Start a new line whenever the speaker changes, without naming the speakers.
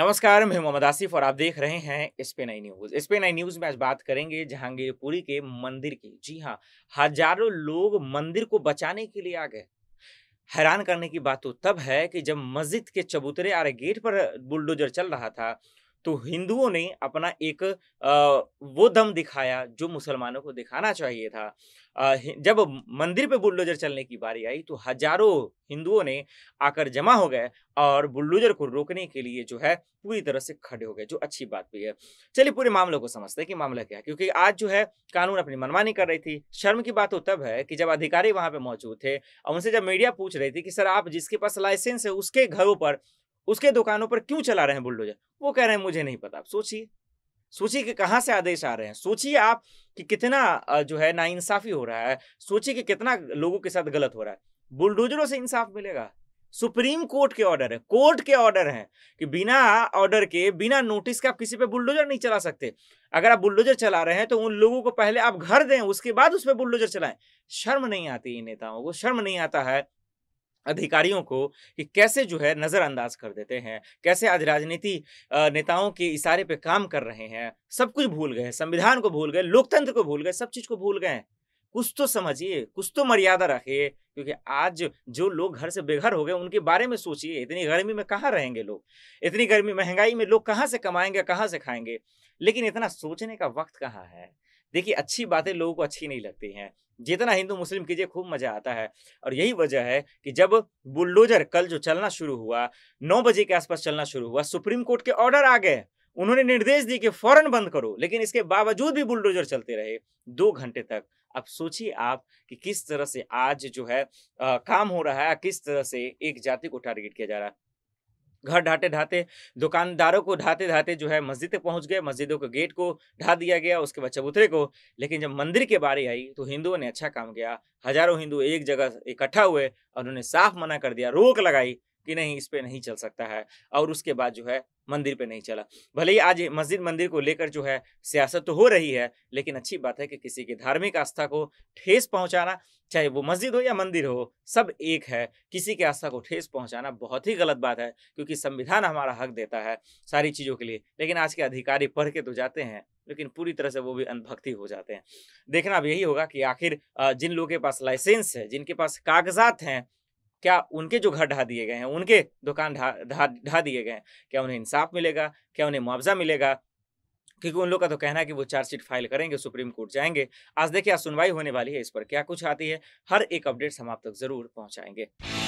नमस्कार मैं मोहम्मद आसिफ और आप देख रहे हैं इस पे नई न्यूज इस पे नई न्यूज में आज बात करेंगे जहांगीरपुरी के मंदिर की जी हाँ हजारों लोग मंदिर को बचाने के लिए आ गए हैरान करने की बात तो तब है कि जब मस्जिद के चबूतरे आर गेट पर बुलडोजर चल रहा था तो हिंदुओं ने अपना एक वो दम दिखाया जो मुसलमानों को दिखाना चाहिए था जब मंदिर पे बुलडोजर चलने की बारी आई तो हजारों हिंदुओं ने आकर जमा हो गए और बुलडोजर को रोकने के लिए जो है पूरी तरह से खड़े हो गए जो अच्छी बात भी है चलिए पूरे मामलों को समझते हैं कि मामला क्या है क्योंकि आज जो है कानून अपनी मनमानी कर रही थी शर्म की बात तो तब है कि जब अधिकारी वहां पे मौजूद थे और उनसे जब मीडिया पूछ रही थी कि सर आप जिसके पास लाइसेंस है उसके घरों पर उसके दुकानों पर क्यों चला रहे हैं बुलडोजर वो कह रहे हैं मुझे नहीं पता सोचिए सोचिए कि कहाँ से आदेश आ रहे हैं सोचिए आप कि कितना जो है नाइंसाफी हो रहा है सोचिए कि कितना लोगों के साथ गलत हो रहा है बुलडोजरों से इंसाफ मिलेगा सुप्रीम कोर्ट के ऑर्डर है कोर्ट के ऑर्डर है कि बिना ऑर्डर के बिना नोटिस के आप किसी पे बुलडोजर नहीं चला सकते अगर आप बुलडोजर चला रहे हैं तो उन लोगों को पहले आप घर दें उसके बाद उस पर बुलडोजर चलाएं शर्म नहीं आती इन नेताओं को शर्म नहीं आता है अधिकारियों को कि कैसे जो है नज़रअंदाज कर देते हैं कैसे आज राजनीति नेताओं के इशारे पे काम कर रहे हैं सब कुछ भूल गए संविधान को भूल गए लोकतंत्र को भूल गए सब चीज़ को भूल गए कुछ तो समझिए कुछ तो मर्यादा रखिए क्योंकि आज जो लोग घर से बेघर हो गए उनके बारे में सोचिए इतनी गर्मी में कहाँ रहेंगे लोग इतनी गर्मी महंगाई में लोग कहाँ से कमाएंगे कहाँ से खाएंगे लेकिन इतना सोचने का वक्त कहाँ है देखिए अच्छी बातें लोगों को अच्छी नहीं लगती हैं जितना हिंदू मुस्लिम कीजिए खूब मजा आता है और यही वजह है कि जब बुलडोजर कल जो चलना शुरू हुआ नौ बजे के आसपास चलना शुरू हुआ सुप्रीम कोर्ट के ऑर्डर आ गए उन्होंने निर्देश दिए कि फौरन बंद करो लेकिन इसके बावजूद भी बुलडोजर चलते रहे दो घंटे तक अब सोचिए आप कि किस तरह से आज जो है आ, काम हो रहा है किस तरह से एक जाति को टारगेट किया जा रहा है घर ढाते ढाते दुकानदारों को ढाते ढाते जो है मस्जिद तक पहुंच गए मस्जिदों के गेट को ढा दिया गया उसके बाद चबूतरे को लेकिन जब मंदिर के बारी आई तो हिंदुओं ने अच्छा काम किया हजारों हिंदू एक जगह इकट्ठा हुए और उन्होंने साफ मना कर दिया रोक लगाई कि नहीं इस पर नहीं चल सकता है और उसके बाद जो है मंदिर पे नहीं चला भले ही आज मस्जिद मंदिर को लेकर जो है सियासत तो हो रही है लेकिन अच्छी बात है कि किसी की धार्मिक आस्था को ठेस पहुंचाना चाहे वो मस्जिद हो या मंदिर हो सब एक है किसी की आस्था को ठेस पहुंचाना बहुत ही गलत बात है क्योंकि संविधान हमारा हक देता है सारी चीज़ों के लिए लेकिन आज के अधिकारी पढ़ के तो जाते हैं लेकिन पूरी तरह से वो भी अनभक्ति हो जाते हैं देखना अब यही होगा कि आखिर जिन लोगों के पास लाइसेंस है जिनके पास कागजात हैं क्या उनके जो घर ढा दिए गए हैं उनके दुकान ढा ढा ढा दिए गए हैं क्या उन्हें इंसाफ मिलेगा क्या उन्हें मुआवजा मिलेगा क्योंकि उन लोग का तो कहना है कि वो चार्जशीट फाइल करेंगे सुप्रीम कोर्ट जाएंगे आज देखिए आज सुनवाई होने वाली है इस पर क्या कुछ आती है हर एक अपडेट्स हम आप तक जरूर पहुंचाएंगे